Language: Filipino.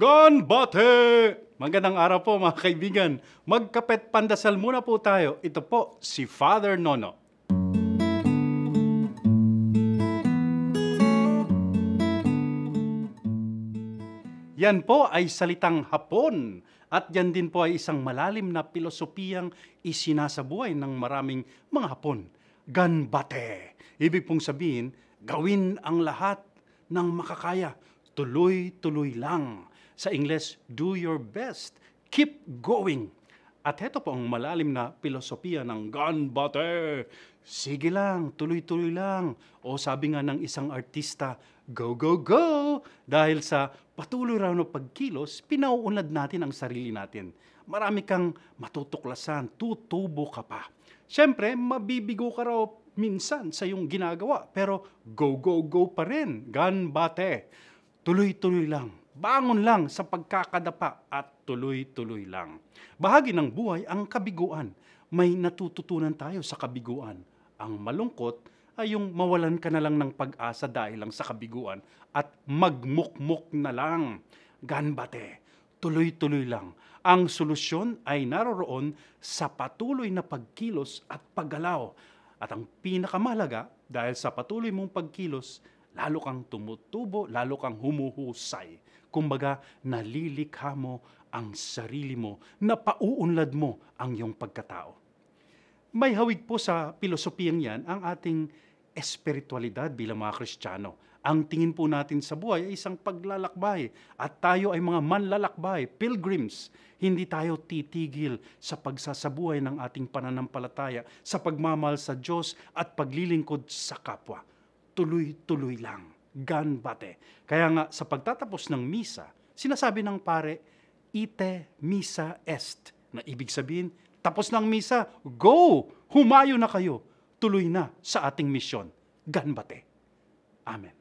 Gun Bate! Magandang araw po mga kaibigan. Magkapet pandasal muna po tayo. Ito po si Father Nono. Yan po ay salitang hapon at yan din po ay isang malalim na pilosopiyang isinasabuhay ng maraming mga hapon. Ganbate. Ibig pong sabihin, gawin ang lahat ng makakaya Tuloy-tuloy lang. Sa Ingles, do your best. Keep going. At heto po ang malalim na pilosopiya ng gun butter. Sige lang, tuloy-tuloy lang. O sabi nga ng isang artista, go, go, go! Dahil sa patuloy raw na pagkilos, pinauunlad natin ang sarili natin. Marami kang matutuklasan, tutubo ka pa. Siyempre, mabibigo ka raw minsan sa iyong ginagawa. Pero go, go, go pa rin. Ganbate. Tuloy-tuloy lang. Bangon lang sa pagkakadapa at tuloy-tuloy lang. Bahagi ng buhay ang kabiguan. May natututunan tayo sa kabiguan. Ang malungkot ay yung mawalan ka na lang ng pag-asa dahil lang sa kabiguan at magmukmuk na lang. Ganbate, tuloy-tuloy lang. Ang solusyon ay naroroon sa patuloy na pagkilos at paggalaw. At ang pinakamalaga, dahil sa patuloy mong pagkilos, lalo kang tumutubo, lalo kang humuhusay. Kumbaga, nalilikha mo ang sarili mo, napauunlad mo ang iyong pagkatao. May hawig po sa pilosopiyang yan ang ating espiritualidad bilang mga Kristiyano. Ang tingin po natin sa buhay ay isang paglalakbay at tayo ay mga manlalakbay, pilgrims. Hindi tayo titigil sa pagsasabuhay ng ating pananampalataya, sa pagmamahal sa Diyos at paglilingkod sa kapwa tuloy-tuloy lang. Ganbate. Kaya nga sa pagtatapos ng misa, sinasabi ng pare, ite misa est. Na ibig sabihin, tapos ng misa, go! Humayo na kayo. Tuloy na sa ating misyon. Ganbate. Amen.